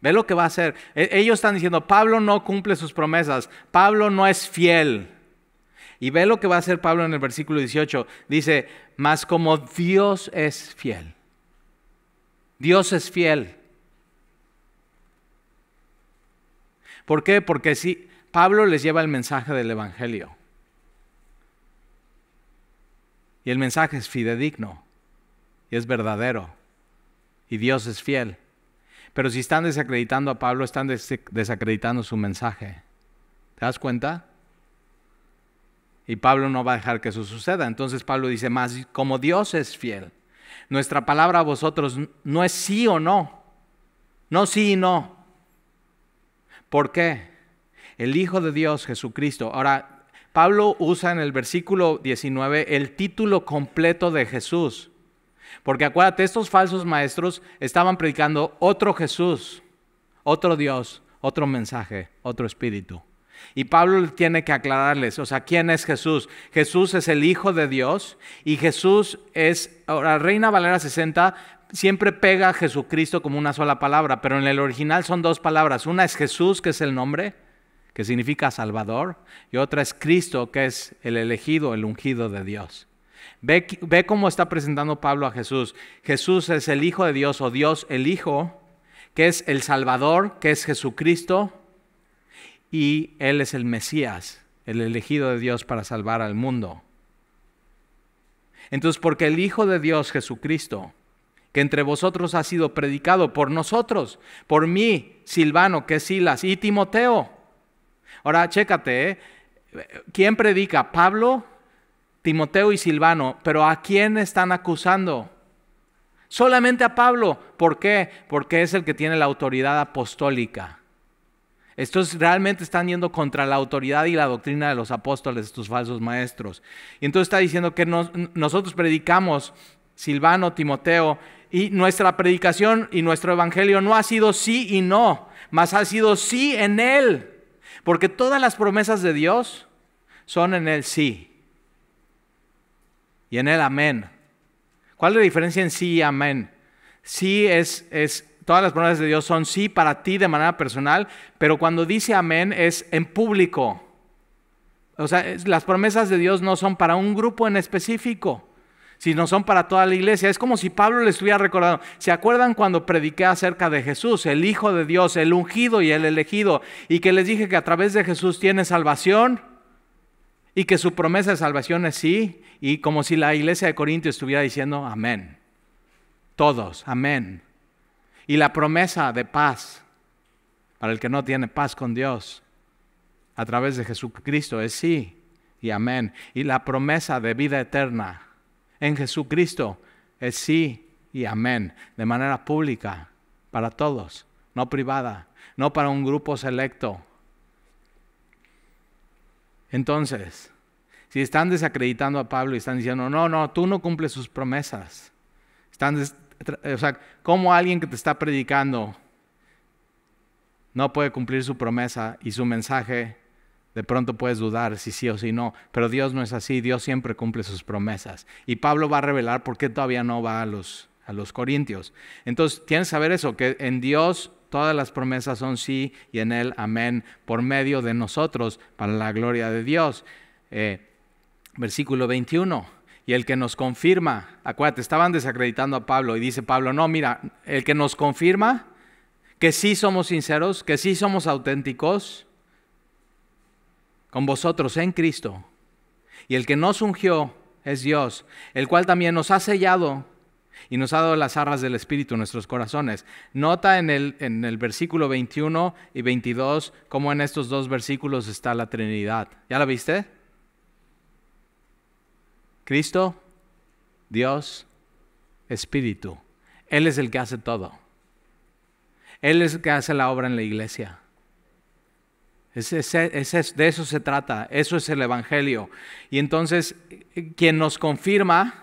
A: Ve lo que va a hacer. E, ellos están diciendo, Pablo no cumple sus promesas, Pablo no es fiel. Y ve lo que va a hacer Pablo en el versículo 18. Dice, mas como Dios es fiel, Dios es fiel. ¿Por qué? Porque si Pablo les lleva el mensaje del Evangelio. Y el mensaje es fidedigno, y es verdadero, y Dios es fiel. Pero si están desacreditando a Pablo, están desacreditando su mensaje. ¿Te das cuenta? Y Pablo no va a dejar que eso suceda. Entonces Pablo dice, más como Dios es fiel, nuestra palabra a vosotros no es sí o no, no sí y no, ¿Por qué? El Hijo de Dios, Jesucristo. Ahora, Pablo usa en el versículo 19 el título completo de Jesús. Porque acuérdate, estos falsos maestros estaban predicando otro Jesús, otro Dios, otro mensaje, otro espíritu. Y Pablo tiene que aclararles, o sea, ¿quién es Jesús? Jesús es el Hijo de Dios y Jesús es, ahora Reina Valera 60 siempre pega Jesucristo como una sola palabra, pero en el original son dos palabras. Una es Jesús, que es el nombre, que significa Salvador, y otra es Cristo, que es el elegido, el ungido de Dios. Ve, ve cómo está presentando Pablo a Jesús. Jesús es el Hijo de Dios o Dios el Hijo, que es el Salvador, que es Jesucristo, y Él es el Mesías, el elegido de Dios para salvar al mundo. Entonces, porque el Hijo de Dios, Jesucristo, que entre vosotros ha sido predicado por nosotros, por mí, Silvano, que Silas y Timoteo. Ahora, chécate, ¿eh? ¿quién predica? Pablo, Timoteo y Silvano, pero ¿a quién están acusando? Solamente a Pablo. ¿Por qué? Porque es el que tiene la autoridad apostólica. Estos realmente están yendo contra la autoridad y la doctrina de los apóstoles, estos falsos maestros. Y entonces está diciendo que nosotros predicamos Silvano, Timoteo y nuestra predicación y nuestro evangelio no ha sido sí y no, Más ha sido sí en Él. Porque todas las promesas de Dios son en el sí y en el amén. ¿Cuál es la diferencia en sí y amén? Sí es, es, todas las promesas de Dios son sí para ti de manera personal, pero cuando dice amén es en público. O sea, las promesas de Dios no son para un grupo en específico. Si no son para toda la iglesia. Es como si Pablo le estuviera recordando. ¿Se acuerdan cuando prediqué acerca de Jesús, el Hijo de Dios, el ungido y el elegido? Y que les dije que a través de Jesús tiene salvación y que su promesa de salvación es sí. Y como si la iglesia de Corintios estuviera diciendo amén. Todos, amén. Y la promesa de paz para el que no tiene paz con Dios a través de Jesucristo es sí y amén. Y la promesa de vida eterna en Jesucristo es sí y amén, de manera pública, para todos, no privada, no para un grupo selecto. Entonces, si están desacreditando a Pablo y están diciendo, no, no, tú no cumples sus promesas, están, o sea, como alguien que te está predicando no puede cumplir su promesa y su mensaje de pronto puedes dudar si sí o si no, pero Dios no es así, Dios siempre cumple sus promesas. Y Pablo va a revelar por qué todavía no va a los, a los corintios. Entonces, tienes que saber eso, que en Dios todas las promesas son sí y en Él amén, por medio de nosotros, para la gloria de Dios. Eh, versículo 21 y el que nos confirma, acuérdate, estaban desacreditando a Pablo y dice Pablo, no, mira, el que nos confirma que sí somos sinceros, que sí somos auténticos, con vosotros en Cristo. Y el que nos ungió es Dios, el cual también nos ha sellado y nos ha dado las arras del Espíritu en nuestros corazones. Nota en el, en el versículo 21 y 22 cómo en estos dos versículos está la Trinidad. ¿Ya la viste? Cristo, Dios, Espíritu. Él es el que hace todo. Él es el que hace la obra en la iglesia. Es, de eso se trata, eso es el Evangelio. Y entonces, quien nos confirma,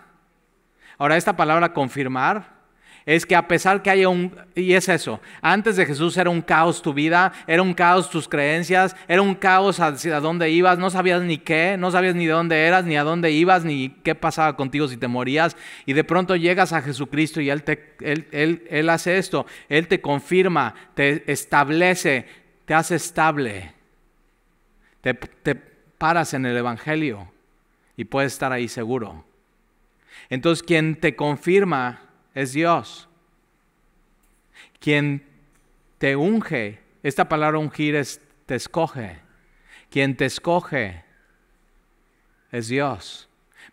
A: ahora esta palabra confirmar, es que a pesar que haya un, y es eso, antes de Jesús era un caos tu vida, era un caos tus creencias, era un caos hacia dónde ibas, no sabías ni qué, no sabías ni de dónde eras, ni a dónde ibas, ni qué pasaba contigo si te morías, y de pronto llegas a Jesucristo y Él, te, él, él hace esto, Él te confirma, te establece, te hace estable te, paras en el Evangelio y puedes estar ahí seguro. Entonces quien te confirma es Dios. Quien te unge, esta palabra ungir es te escoge. Quien te escoge es Dios.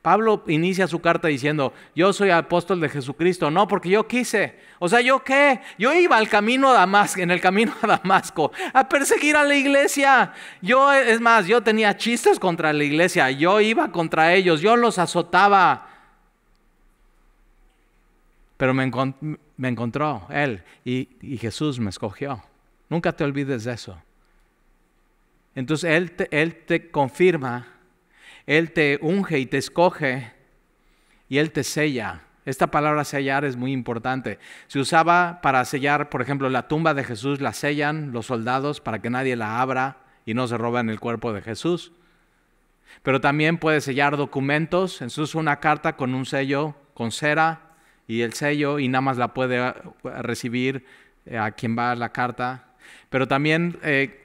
A: Pablo inicia su carta diciendo, yo soy apóstol de Jesucristo, no porque yo quise. O sea, ¿yo qué? Yo iba al camino a Damasco, en el camino a Damasco, a perseguir a la iglesia. Yo, es más, yo tenía chistes contra la iglesia, yo iba contra ellos, yo los azotaba. Pero me, encontró Él y, Jesús me escogió. Nunca te olvides de eso. Entonces Él él te confirma él te unge y te escoge y Él te sella. Esta palabra sellar es muy importante. Se usaba para sellar, por ejemplo, la tumba de Jesús la sellan los soldados para que nadie la abra y no se roben el cuerpo de Jesús. Pero también puede sellar documentos. sus una carta con un sello, con cera y el sello y nada más la puede eh, recibir eh, a quien va la carta. Pero también eh,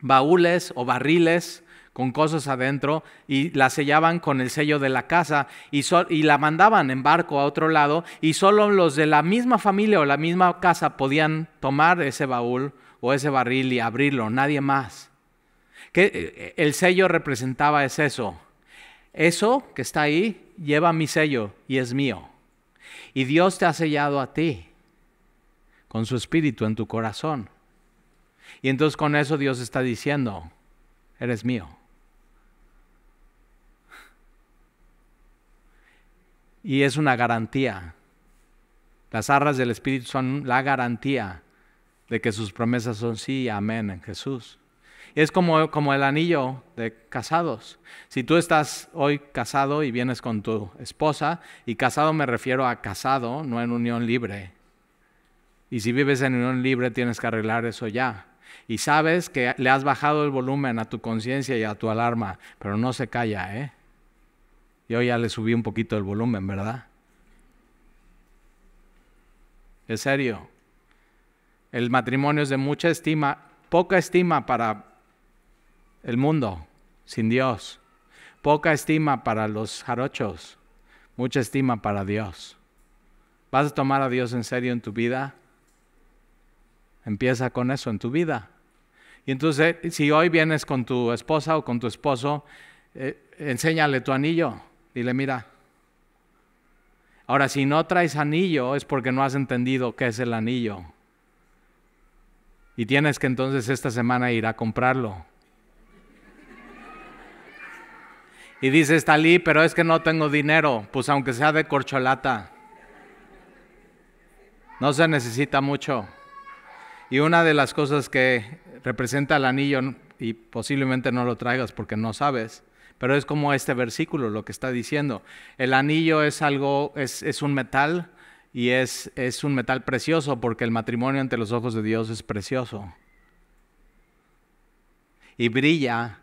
A: baúles o barriles con cosas adentro y la sellaban con el sello de la casa y, la mandaban en barco a otro lado y solo los de la misma familia o la misma casa podían tomar ese baúl o ese barril y abrirlo, nadie más. que eh, el sello representaba es eso. Eso que está ahí lleva mi sello y es mío. Y Dios te ha sellado a ti con su espíritu en tu corazón. Y entonces con eso Dios está diciendo, eres mío. Y es una garantía. Las arras del Espíritu son la garantía de que sus promesas son sí, amén en Jesús. Es como, como el anillo de casados. Si tú estás hoy casado y vienes con tu esposa, y casado me refiero a casado, no en unión libre. Y si vives en unión libre tienes que arreglar eso ya y sabes que le has bajado el volumen a tu conciencia y a tu alarma, pero no se calla, ¿eh? Yo ya le subí un poquito el volumen, ¿verdad? Es serio. El matrimonio es de mucha estima, poca estima para el mundo sin Dios, poca estima para los jarochos, mucha estima para Dios. ¿Vas a tomar a Dios en serio en tu vida? Empieza con eso en tu vida. Y entonces, eh, si hoy vienes con tu esposa o con tu esposo, eh, enséñale tu anillo. Dile, mira. Ahora, si no traes anillo, es porque no has entendido qué es el anillo. Y tienes que entonces esta semana ir a comprarlo. Y dices, Talí, pero es que no tengo dinero. Pues aunque sea de corcholata. No se necesita mucho. Y una de las cosas que representa el anillo, y posiblemente no lo traigas porque no sabes, pero es como este versículo lo que está diciendo. El anillo es algo, es, un metal y es, es un metal precioso porque el matrimonio ante los ojos de Dios es precioso. Y brilla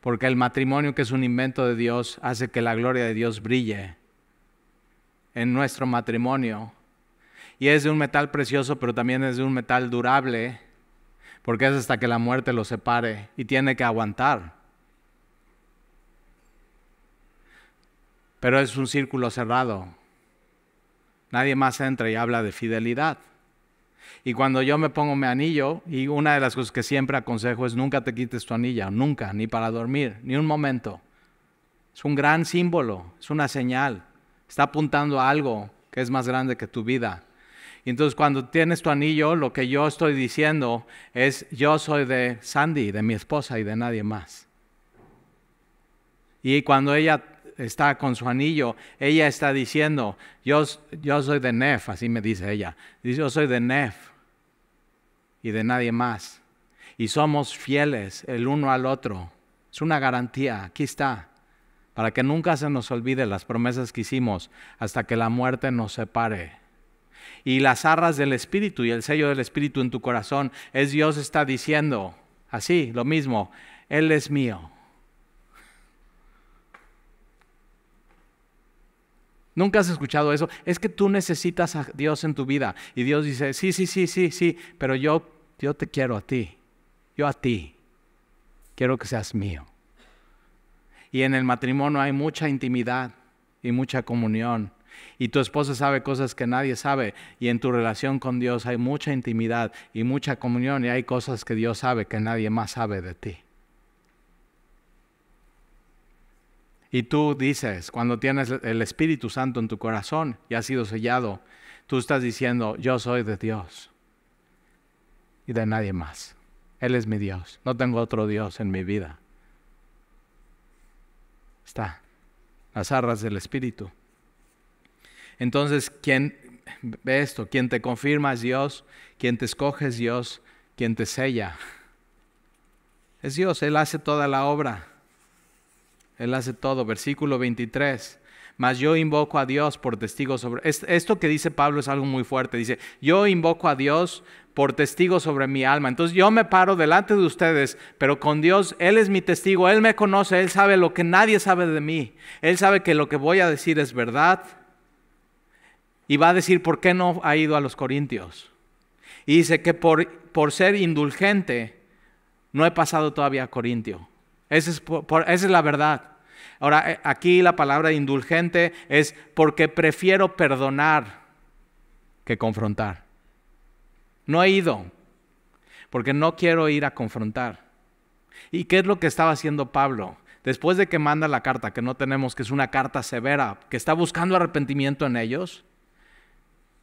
A: porque el matrimonio que es un invento de Dios hace que la gloria de Dios brille en nuestro matrimonio y es de un metal precioso, pero también es de un metal durable, porque es hasta que la muerte lo separe y tiene que aguantar. Pero es un círculo cerrado. Nadie más entra y habla de fidelidad. Y cuando yo me pongo mi anillo, y una de las cosas que siempre aconsejo es nunca te quites tu anilla, nunca, ni para dormir, ni un momento. Es un gran símbolo, es una señal. Está apuntando a algo que es más grande que tu vida entonces cuando tienes tu anillo, lo que yo estoy diciendo es, yo soy de Sandy, de mi esposa y de nadie más. Y cuando ella está con su anillo, ella está diciendo, yo, soy de Nef, así me dice ella, dice, yo soy de Nef y de nadie más. Y somos fieles el uno al otro. Es una garantía, aquí está, para que nunca se nos olvide las promesas que hicimos hasta que la muerte nos separe y las arras del Espíritu y el sello del Espíritu en tu corazón, es Dios está diciendo así, lo mismo, Él es mío. Nunca has escuchado eso. Es que tú necesitas a Dios en tu vida. Y Dios dice, sí, sí, sí, sí, sí, pero yo, yo te quiero a ti. Yo a ti. Quiero que seas mío. Y en el matrimonio hay mucha intimidad y mucha comunión y tu esposa sabe cosas que nadie sabe y en tu relación con Dios hay mucha intimidad y mucha comunión y hay cosas que Dios sabe que nadie más sabe de ti. Y tú dices, cuando tienes el Espíritu Santo en tu corazón y has sido sellado, tú estás diciendo, yo soy de Dios y de nadie más. Él es mi Dios, no tengo otro Dios en mi vida. Está, las arras del Espíritu. Entonces, quién ve esto? Quien te confirma es Dios, quien te escoge es Dios, quien te sella es Dios, Él hace toda la obra. Él hace todo. Versículo 23. Mas yo invoco a Dios por testigo sobre... Esto que dice Pablo es algo muy fuerte. Dice, yo invoco a Dios por testigo sobre mi alma. Entonces yo me paro delante de ustedes, pero con Dios, Él es mi testigo, Él me conoce, Él sabe lo que nadie sabe de mí. Él sabe que lo que voy a decir es verdad y va a decir por qué no ha ido a los Corintios. Y dice que por, por ser indulgente no he pasado todavía a Corintio. es, esa es la verdad. Ahora, eh, aquí la palabra indulgente es porque prefiero perdonar que confrontar. No he ido, porque no quiero ir a confrontar. ¿Y qué es lo que estaba haciendo Pablo? Después de que manda la carta, que no tenemos, que es una carta severa, que está buscando arrepentimiento en ellos,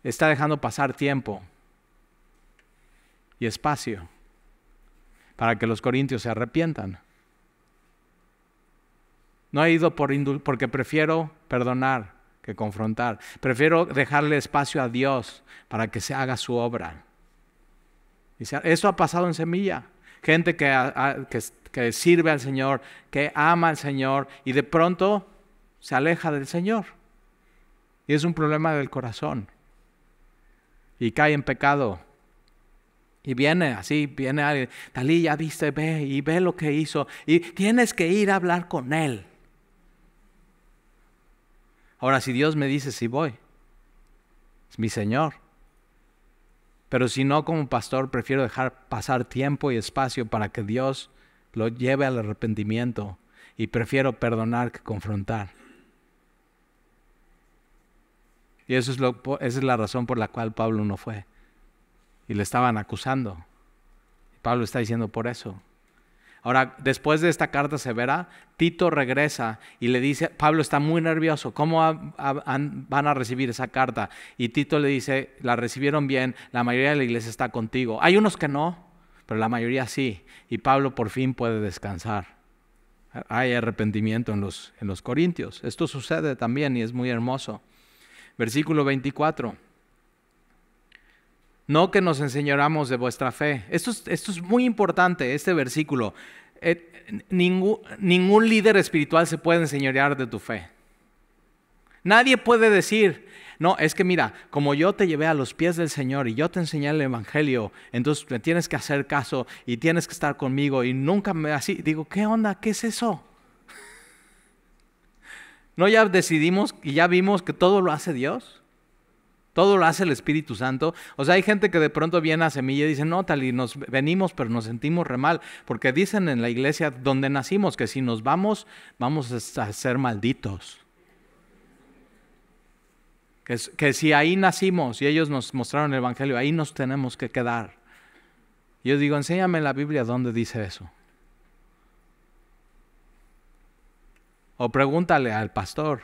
A: está dejando pasar tiempo y espacio para que los corintios se arrepientan. No ha ido por porque prefiero perdonar que confrontar. Prefiero dejarle espacio a Dios para que se haga su obra. Eso ha pasado en Semilla. Gente que, que, que sirve al Señor, que ama al Señor y de pronto se aleja del Señor. Y es un problema del corazón y cae en pecado. Y viene así, viene alguien, Talí, ya viste, ve y ve lo que hizo. Y tienes que ir a hablar con él. Ahora, si Dios me dice, si voy, es mi Señor. Pero si no, como pastor, prefiero dejar pasar tiempo y espacio para que Dios lo lleve al arrepentimiento y prefiero perdonar que confrontar. Y eso es lo, esa es la razón por la cual Pablo no fue. Y le estaban acusando. Pablo está diciendo por eso. Ahora, después de esta carta severa, Tito regresa y le dice, Pablo está muy nervioso, ¿cómo van a recibir esa carta? Y Tito le dice, la recibieron bien, la mayoría de la iglesia está contigo. Hay unos que no, pero la mayoría sí. Y Pablo por fin puede descansar. Hay arrepentimiento en los, en los corintios. Esto sucede también y es muy hermoso. Versículo 24. No que nos enseñoramos de vuestra fe. Esto es, esto es muy importante, este versículo. Eh, ningún, líder espiritual se puede enseñorear de tu fe. Nadie puede decir, no, es que mira, como yo te llevé a los pies del Señor y yo te enseñé el Evangelio, entonces me tienes que hacer caso y tienes que estar conmigo y nunca me así. Digo, ¿qué onda? ¿Qué es eso? ¿No ya decidimos y ya vimos que todo lo hace Dios? Todo lo hace el Espíritu Santo. O sea, hay gente que de pronto viene a Semilla y dice, no, tal y nos venimos, pero nos sentimos re mal. Porque dicen en la iglesia donde nacimos que si nos vamos, vamos a ser malditos. Que, si ahí nacimos y ellos nos mostraron el Evangelio, ahí nos tenemos que quedar. Yo digo, enséñame la Biblia dónde dice eso. O pregúntale al pastor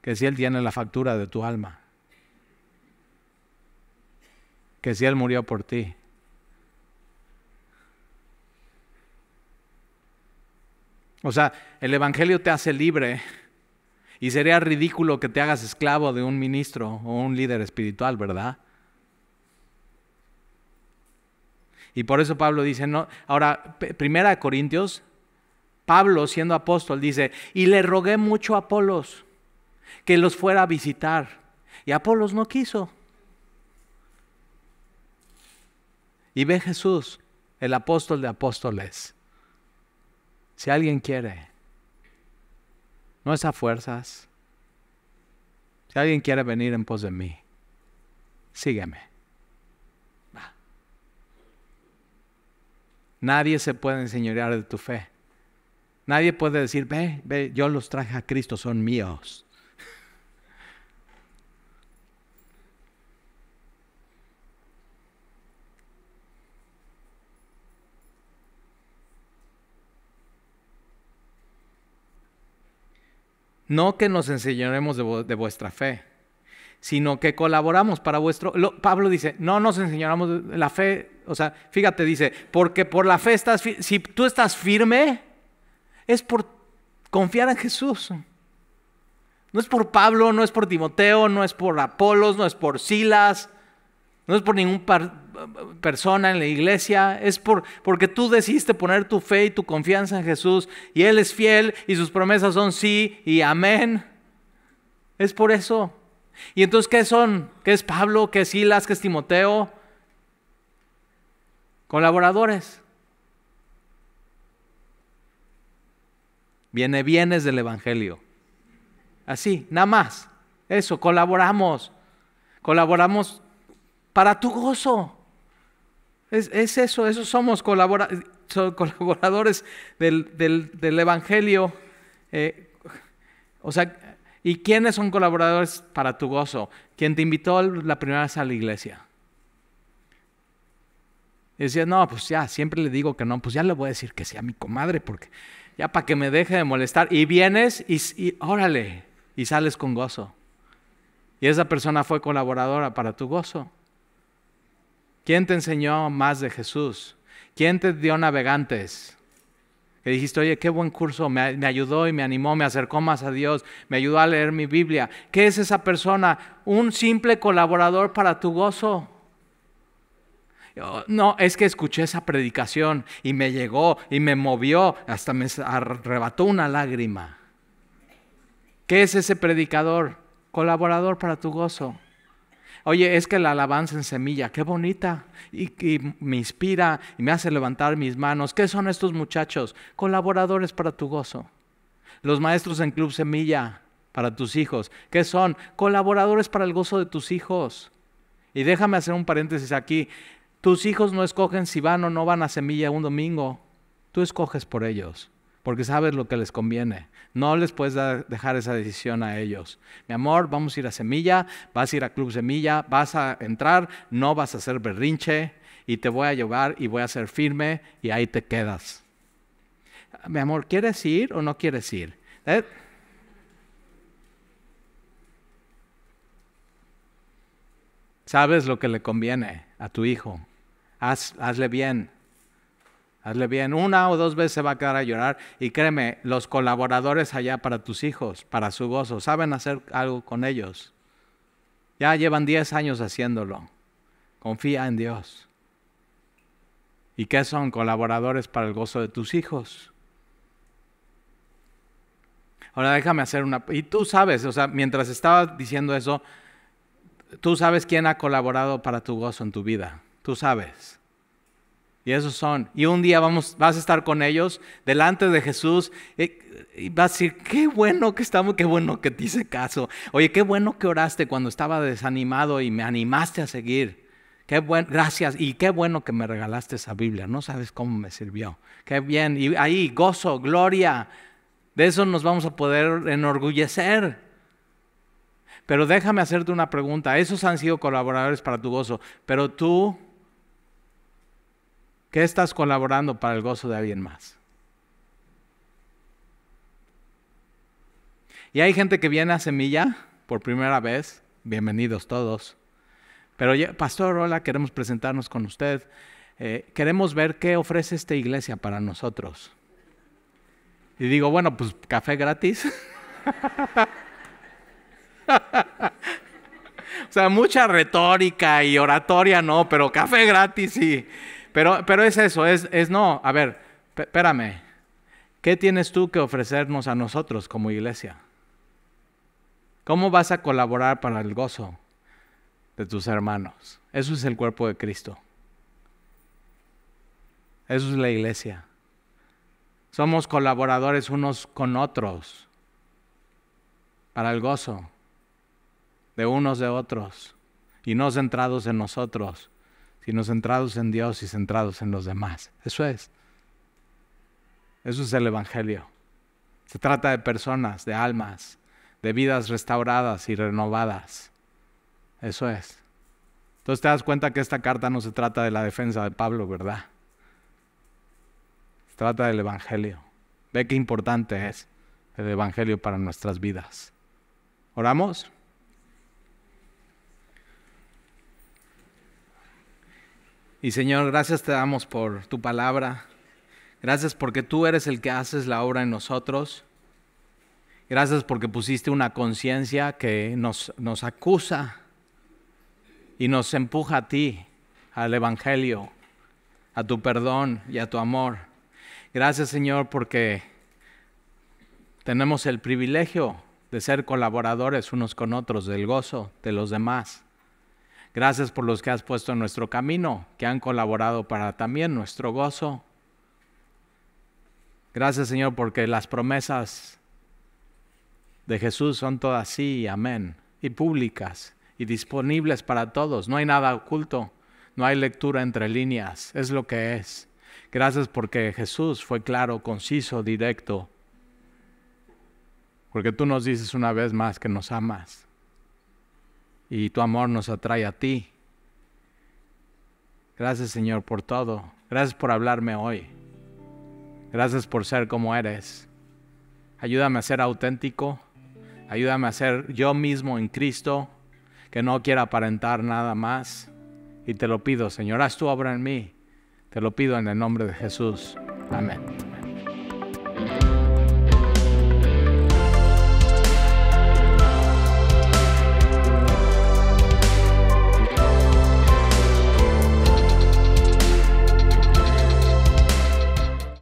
A: que si él tiene la factura de tu alma. Que si él murió por ti. O sea, el Evangelio te hace libre y sería ridículo que te hagas esclavo de un ministro o un líder espiritual, ¿verdad? Y por eso Pablo dice, no, ahora, Primera Corintios Pablo, siendo apóstol, dice, y le rogué mucho a Apolos que los fuera a visitar. Y Apolos no quiso. Y ve Jesús, el apóstol de apóstoles. Si alguien quiere, no es a fuerzas. Si alguien quiere venir en pos de mí, sígueme. Nadie se puede enseñorear de tu fe. Nadie puede decir, ve, ve, yo los traje a Cristo, son míos. No que nos enseñaremos de, vuestra fe, sino que colaboramos para vuestro... Pablo dice, no nos enseñaremos la fe, o sea, fíjate, dice, porque por la fe estás... Si tú estás firme, es por confiar en Jesús. No es por Pablo, no es por Timoteo, no es por Apolos, no es por Silas, no es por ninguna persona en la iglesia, es por, porque tú decidiste poner tu fe y tu confianza en Jesús y Él es fiel y sus promesas son sí y amén. Es por eso. ¿Y entonces qué son? ¿Qué es Pablo? ¿Qué es Silas? ¿Qué es Timoteo? Colaboradores. Viene bienes del Evangelio. Así, nada más. Eso, colaboramos. Colaboramos para tu gozo. Es, eso, eso somos colaboradores del, Evangelio. Eh, o sea, ¿y quiénes son colaboradores para tu gozo? Quien te invitó la primera vez a la iglesia. Y decía, no, pues ya, siempre le digo que no, pues ya le voy a decir que sea mi comadre, porque ya para que me deje de molestar. Y vienes y, órale, y sales con gozo. Y esa persona fue colaboradora para tu gozo. ¿Quién te enseñó más de Jesús? ¿Quién te dio navegantes? Que dijiste, oye, qué buen curso, me ayudó y me animó, me acercó más a Dios, me ayudó a leer mi Biblia. ¿Qué es esa persona? Un simple colaborador para tu gozo. No, es que escuché esa predicación y me llegó y me movió, hasta me arrebató una lágrima. ¿Qué es ese predicador? Colaborador para tu gozo. Oye, es que la alabanza en semilla, qué bonita, y, me inspira y me hace levantar mis manos. ¿Qué son estos muchachos? Colaboradores para tu gozo. Los maestros en Club Semilla para tus hijos, ¿qué son? Colaboradores para el gozo de tus hijos. Y déjame hacer un paréntesis aquí. Tus hijos no escogen si van o no van a semilla un domingo. Tú escoges por ellos, porque sabes lo que les conviene. No les puedes dejar esa decisión a ellos. Mi amor, vamos a ir a semilla, vas a ir a Club Semilla, vas a entrar, no vas a hacer berrinche y te voy a llevar y voy a ser firme y ahí te quedas. Mi amor, ¿quieres ir o no quieres ir? ¿Eh? Sabes lo que le conviene a tu hijo hazle bien. Hazle bien. Una o dos veces se va a quedar a llorar. Y créeme, los colaboradores allá para tus hijos, para su gozo, saben hacer algo con ellos. Ya llevan 10 años haciéndolo. Confía en Dios. ¿Y qué son colaboradores para el gozo de tus hijos? Ahora déjame hacer una... Y tú sabes, o sea, mientras estaba diciendo eso, tú sabes quién ha colaborado para tu gozo en tu vida tú sabes. Y esos son. Y un día vamos, vas a estar con ellos delante de Jesús y, vas a decir, qué bueno que estamos, qué bueno que te hice caso. Oye, qué bueno que oraste cuando estaba desanimado y me animaste a seguir. Qué bueno, gracias y qué bueno que me regalaste esa Biblia. No sabes cómo me sirvió. Qué bien. Y ahí, gozo, gloria. De eso nos vamos a poder enorgullecer. Pero déjame hacerte una pregunta. Esos han sido colaboradores para tu gozo, pero tú ¿Qué estás colaborando para el gozo de alguien más? Y hay gente que viene a Semilla por primera vez, bienvenidos todos. Pero, Pastor, hola, queremos presentarnos con usted. Eh, queremos ver qué ofrece esta iglesia para nosotros. Y digo, bueno, pues café gratis. o sea, mucha retórica y oratoria no, pero café gratis y... Sí pero, es eso, es, no, a ver, espérame, ¿qué tienes tú que ofrecernos a nosotros como iglesia? ¿Cómo vas a colaborar para el gozo de tus hermanos? Eso es el cuerpo de Cristo. Eso es la iglesia. Somos colaboradores unos con otros para el gozo de unos de otros y no centrados en nosotros sino centrados en Dios y centrados en los demás. Eso es. Eso es el Evangelio. Se trata de personas, de almas, de vidas restauradas y renovadas. Eso es. Entonces te das cuenta que esta carta no se trata de la defensa de Pablo, ¿verdad? Se trata del Evangelio. Ve qué importante es el Evangelio para nuestras vidas. ¿Oramos? Y Señor, gracias te damos por tu palabra. Gracias porque tú eres el que haces la obra en nosotros. Gracias porque pusiste una conciencia que nos, nos acusa y nos empuja a ti, al Evangelio, a tu perdón y a tu amor. Gracias Señor porque tenemos el privilegio de ser colaboradores unos con otros del gozo de los demás. Gracias por los que has puesto en nuestro camino, que han colaborado para también nuestro gozo. Gracias Señor porque las promesas de Jesús son todas sí, amén, y públicas y disponibles para todos. No hay nada oculto, no hay lectura entre líneas, es lo que es. Gracias porque Jesús fue claro, conciso, directo. Porque tú nos dices una vez más que nos amas y tu amor nos atrae a ti. Gracias Señor por todo. Gracias por hablarme hoy. Gracias por ser como eres. Ayúdame a ser auténtico. Ayúdame a ser yo mismo en Cristo, que no quiera aparentar nada más. Y te lo pido, Señor, haz tu obra en mí. Te lo pido en el nombre de Jesús. Amén.